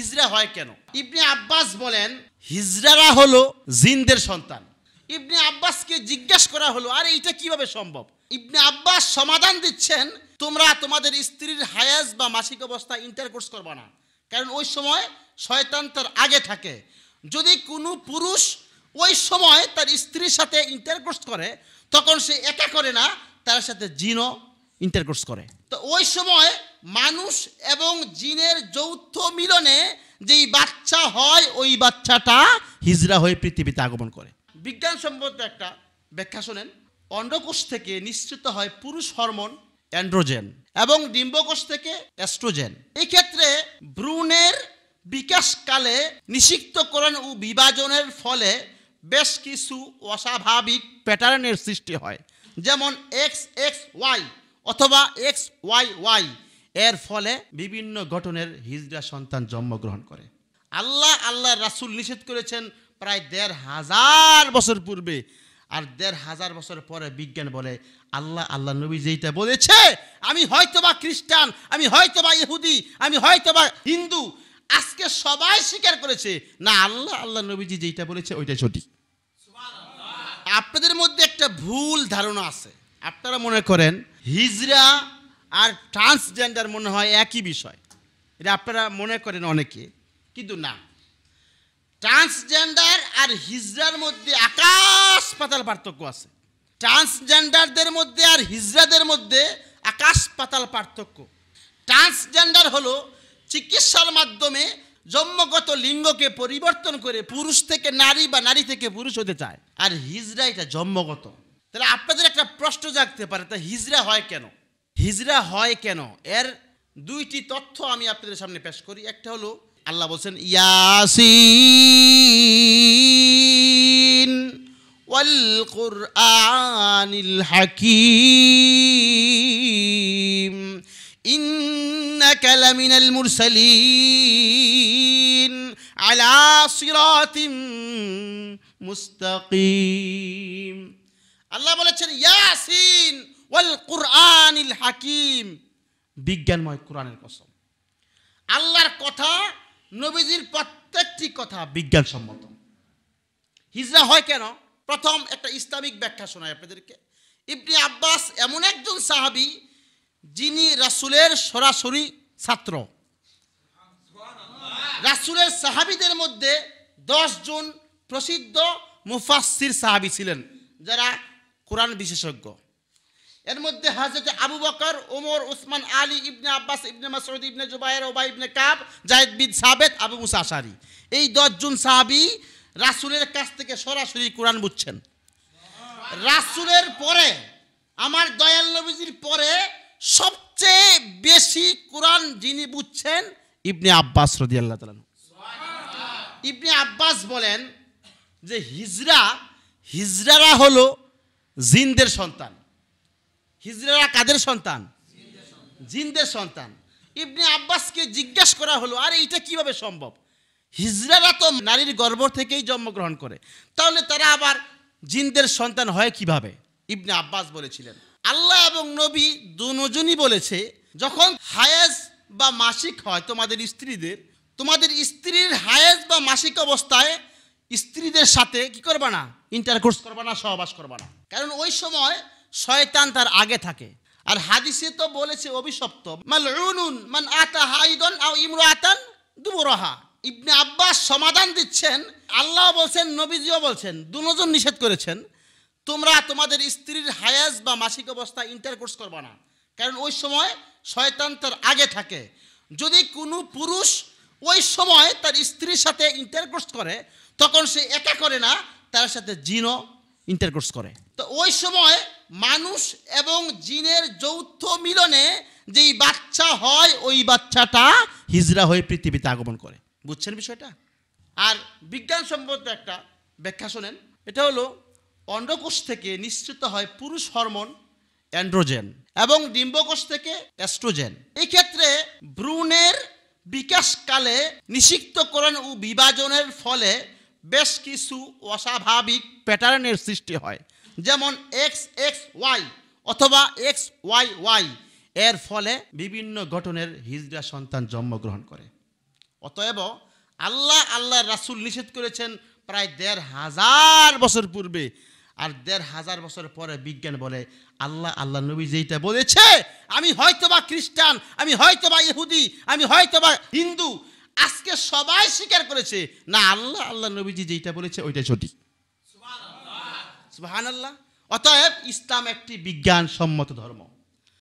হিজরা হয় কেন ইবনে আব্বাস বলেন হিজরারা হলো জিনদের সন্তান ইবনে আব্বাসকে জিজ্ঞেস করা হলো আরে এটা কিভাবে সম্ভব ইবনে আব্বাস সমাধান দিচ্ছেন তোমরা তোমাদের স্ত্রীর হায়াজ বা মাসিক অবস্থা ইন্টারকোর্স করবা না কারণ ওই সময় শয়তান তার আগে থাকে যদি কোনো পুরুষ ওই সময় তার স্ত্রীর সাথে ইন্টারকোর্স করে তখন সে একা করে না তার সাথে জিনও ইন্টারকোর্স করে তো ওই সময় মানুষ এবং জিনের যৌথ মিলনে যেই বাচ্চা হয় ওই বাচ্চাটা হিজরা হয়ে পৃথিবীতে আগমন করে বিজ্ঞান সম্মত একটা ব্যাখ্যা শোনেন অন্ডকোষ থেকে নিশ্চিত হয় পুরুষ হরমোন অ্যান্ড্রোজেন এবং ডিম্বকোষ থেকে অ্যাস্ট্রোজেন ক্ষেত্রে ভ্রূণের বিকাশকালে নিষিক্তকরণ ও বিভাজনের ফলে বেশ কিছু অস্বাভাবিক প্যাটার্নের সৃষ্টি হয় যেমন এক্স এক্স ওয়াই অথবা এক্স ওয়াই ওয়াই এর ফলে বিভিন্ন গঠনের হিজড়া সন্তান জন্মগ্রহণ করে আল্লাহ আল্লাহ রাসুল নিষেধ করেছেন প্রায় দেড় হাজার বছর পূর্বে আর দেড় হাজার বছর পরে বিজ্ঞান বলে আল্লাহ আল্লাহ নবী যেইটা বলেছে আমি হয়তোবা খ্রিস্টান আমি হয়তোবা ইহুদি আমি হয়তোবা হিন্দু আজকে সবাই স্বীকার করেছে না আল্লাহ আল্লাহ নবীজি যেইটা বলেছে ওইটাই সঠিক আপনাদের মধ্যে একটা ভুল ধারণা আছে আপনারা মনে করেন হিজরা আর ট্রান্সজেন্ডার মনে হয় একই বিষয় এটা আপনারা মনে করেন অনেকে কিন্তু না ট্রান্সজেন্ডার আর হিজরার মধ্যে আকাশ পাতাল পার্থক্য আছে ট্রান্সজেন্ডারদের মধ্যে আর হিজরাদের মধ্যে আকাশ পাতাল পার্থক্য ট্রান্সজেন্ডার হল চিকিৎসার মাধ্যমে জন্মগত লিঙ্গকে পরিবর্তন করে পুরুষ থেকে নারী বা নারী থেকে পুরুষ হতে চায় আর হিজরা এটা জন্মগত তাহলে আপনাদের প্রশ্ন জাগতে পারে তা হিজরা হয় কেন হিজরা হয় কেন এর দুইটি তথ্য আমি আপনাদের সামনে পেশ করি একটা হলো আল্লাহ বলছেন ইয়াসি ওয়াল কুরআনিল হাকিম ইন্নাকা আলা সিরাতিম মুস্তাকিম আল্লাহ বলেছেন ইয়াসিন ওয়াল কুরআনিল হাকিম বিজ্ঞানময় কোরআনের কসম আল্লাহর কথা নবীজির প্রত্যেকটি কথা বিজ্ঞানসম্মত হিজরা হয় কেন প্রথম একটা ইসলামিক ব্যাখ্যা শোনায় আপনাদেরকে ইবনি আব্বাস এমন একজন সাহাবি যিনি রাসুলের সরাসরি ছাত্র রাসুলের সাহাবিদের মধ্যে দশজন প্রসিদ্ধ মুফাসির সাহাবি ছিলেন যারা কোরআন বিশেষজ্ঞ এর মধ্যে হাজরত আবু বকর ওমর ওসমান আলী ইবনে আব্বাস ইবনে মাসউদ ইবনে জুবায়ের ওবা ইবনে কাব জায়দ বিন সাবেদ আবু মুসাশারি এই দশজন সাহাবি রাসুলের কাছ থেকে সরাসরি কোরআন বুঝছেন রাসুলের পরে আমার দয়াল নবীজির পরে সবচেয়ে বেশি কোরআন যিনি বুঝছেন ইবনে আব্বাস রদি আল্লাহ ইবনে আব্বাস বলেন যে হিজরা হিজরারা হলো জিনদের সন্তান হিজরারা কাদের সন্তান জিনদের সন্তান ইবনে আব্বাসকে জিজ্ঞাসা করা হলো আরে এটা কিভাবে সম্ভব হিজরারা তো নারীর গর্ভ থেকেই জন্মগ্রহণ করে তাহলে তারা আবার জিনদের সন্তান হয় কিভাবে ইবনে আব্বাস বলেছিলেন আল্লাহ এবং নবী দুজনই বলেছে যখন হায়েজ বা মাসিক হয় তোমাদের স্ত্রীদের তোমাদের স্ত্রীর হায়েজ বা মাসিক অবস্থায় স্ত্রীদের সাথে কি করবা না ইন্টারকোর্স করবা না সহবাস করবা না কারণ ওই সময় শয়তান তার আগে থাকে আর হাদিসে তো বলেছে অভিশপ্ত মান আতা হাইদন আও ইমরাতান দুবরাহা ইবনে আব্বাস সমাধান দিচ্ছেন আল্লাহ বলছেন নবীজিও বলছেন দুজন নিষেধ করেছেন তোমরা তোমাদের স্ত্রীর হায়াজ বা মাসিক অবস্থা ইন্টারকোর্স করবা না কারণ ওই সময় শয়তান তার আগে থাকে যদি কোনো পুরুষ ওই সময় তার স্ত্রীর সাথে ইন্টারকোর্স করে তখন সে একা করে না তার সাথে জিনও ইন্টারকোর্স করে তো ওই সময় মানুষ এবং জিনের যৌথ মিলনে যেই বাচ্চা হয় ওই বাচ্চাটা হিজরা হয়ে পৃথিবীতে আগমন করে বুঝছেন বিষয়টা আর বিজ্ঞান সম্পর্কে একটা ব্যাখ্যা শোনেন এটা হলো অন্ডকোষ থেকে নিঃসৃত হয় পুরুষ হরমোন অ্যান্ড্রোজেন এবং ডিম্বকোষ থেকে অ্যাস্ট্রোজেন এই ক্ষেত্রে ভ্রূণের বিকাশকালে নিষিক্তকরণ ও বিভাজনের ফলে বেশ কিছু অস্বাভাবিক প্যাটার্নের সৃষ্টি হয় যেমন এক্স এক্স ওয়াই অথবা এক্স ওয়াই ওয়াই এর ফলে বিভিন্ন গঠনের হিজড়া সন্তান জন্মগ্রহণ করে অতএব আল্লাহ আল্লাহ রাসুল নিষেধ করেছেন প্রায় দেড় হাজার বছর পূর্বে আর দেড় হাজার বছর পরে বিজ্ঞান বলে আল্লাহ আল্লাহ নবী যেইটা বলেছে আমি হয়তোবা খ্রিস্টান আমি হয়তোবা ইহুদি আমি হয়তোবা হিন্দু আজকে সবাই স্বীকার করেছে না আল্লাহ আল্লাহ নবীজি যেইটা বলেছে ওইটাই সঠিক সুহান আল্লাহ অতএব ইসলাম একটি বিজ্ঞানসম্মত ধর্ম